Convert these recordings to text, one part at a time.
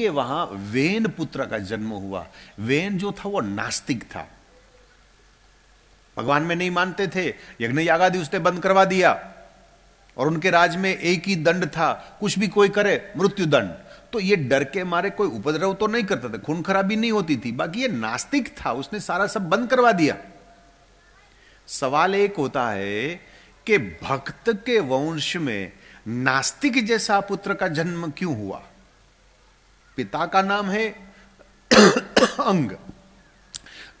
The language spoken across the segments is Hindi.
उनके वहां वेन पुत्र का जन्म हुआ वेन जो था वो नास्तिक था भगवान में नहीं मानते थे यज्ञ यागा उसने बंद करवा दिया और उनके राज में एक ही दंड था कुछ भी कोई करे मृत्यु दंड तो ये डर के मारे कोई उपद्रव तो नहीं करता था खून खराबी नहीं होती थी बाकी ये नास्तिक था उसने सारा सब बंद करवा दिया सवाल एक होता है कि भक्त के वंश में नास्तिक जैसा पुत्र का जन्म क्यों हुआ पिता का नाम है अंग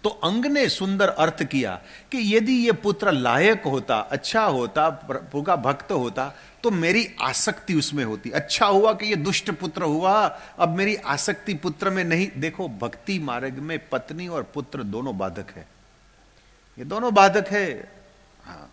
तो अंग ने सुंदर अर्थ किया कि यदि ये पुत्र लायक होता अच्छा होता प्रभु का भक्त होता तो मेरी आसक्ति उसमें होती अच्छा हुआ कि ये दुष्ट पुत्र हुआ अब मेरी आसक्ति पुत्र में नहीं देखो भक्ति मार्ग में पत्नी और पुत्र दोनों बाधक है ये दोनों बाधक है हाँ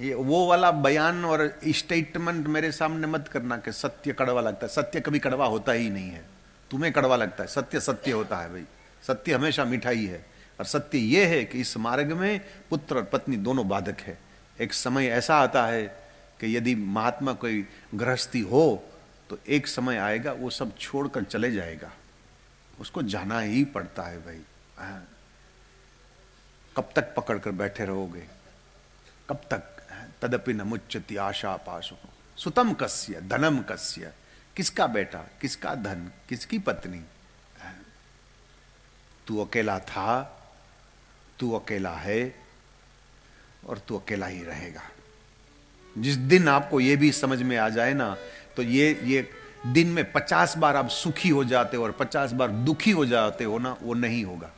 ये वो वाला बयान और स्टेटमेंट मेरे सामने मत करना कि सत्य कड़वा लगता है सत्य कभी कड़वा होता ही नहीं है तुम्हें कड़वा लगता है सत्य सत्य होता है भाई सत्य हमेशा मिठाई है और सत्य ये है कि इस मार्ग में पुत्र और पत्नी दोनों बाधक है एक समय ऐसा आता है कि यदि महात्मा कोई गृहस्थी हो तो एक समय आएगा वो सब छोड़कर चले जाएगा उसको जाना ही पड़ता है भाई हाँ। कब तक पकड़ कर बैठे रहोगे कब तक तदपि न मुच्चति आशा पाशु सुतम कस्य धनम कस्य किसका बेटा किसका धन किसकी पत्नी तू अकेला था तू अकेला है और तू अकेला ही रहेगा जिस दिन आपको यह भी समझ में आ जाए ना तो ये ये दिन में पचास बार आप सुखी हो जाते हो और पचास बार दुखी हो जाते हो ना वो नहीं होगा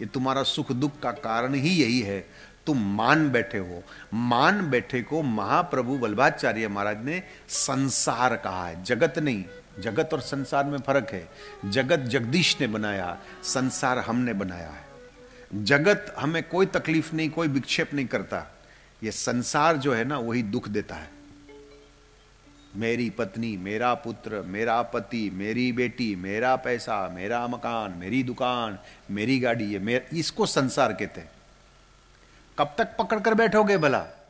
ये तुम्हारा सुख दुख का कारण ही यही है तुम मान बैठे हो मान बैठे को महाप्रभु बल्भाचार्य महाराज ने संसार कहा है जगत नहीं जगत और संसार में फर्क है जगत जगदीश ने बनाया संसार हमने बनाया है जगत हमें कोई तकलीफ नहीं कोई विक्षेप नहीं करता ये संसार जो है ना वही दुख देता है मेरी पत्नी मेरा पुत्र मेरा पति मेरी बेटी मेरा पैसा मेरा मकान मेरी दुकान मेरी गाड़ी ये मेर, इसको संसार कहते हैं कब तक पकड़ कर बैठोगे भला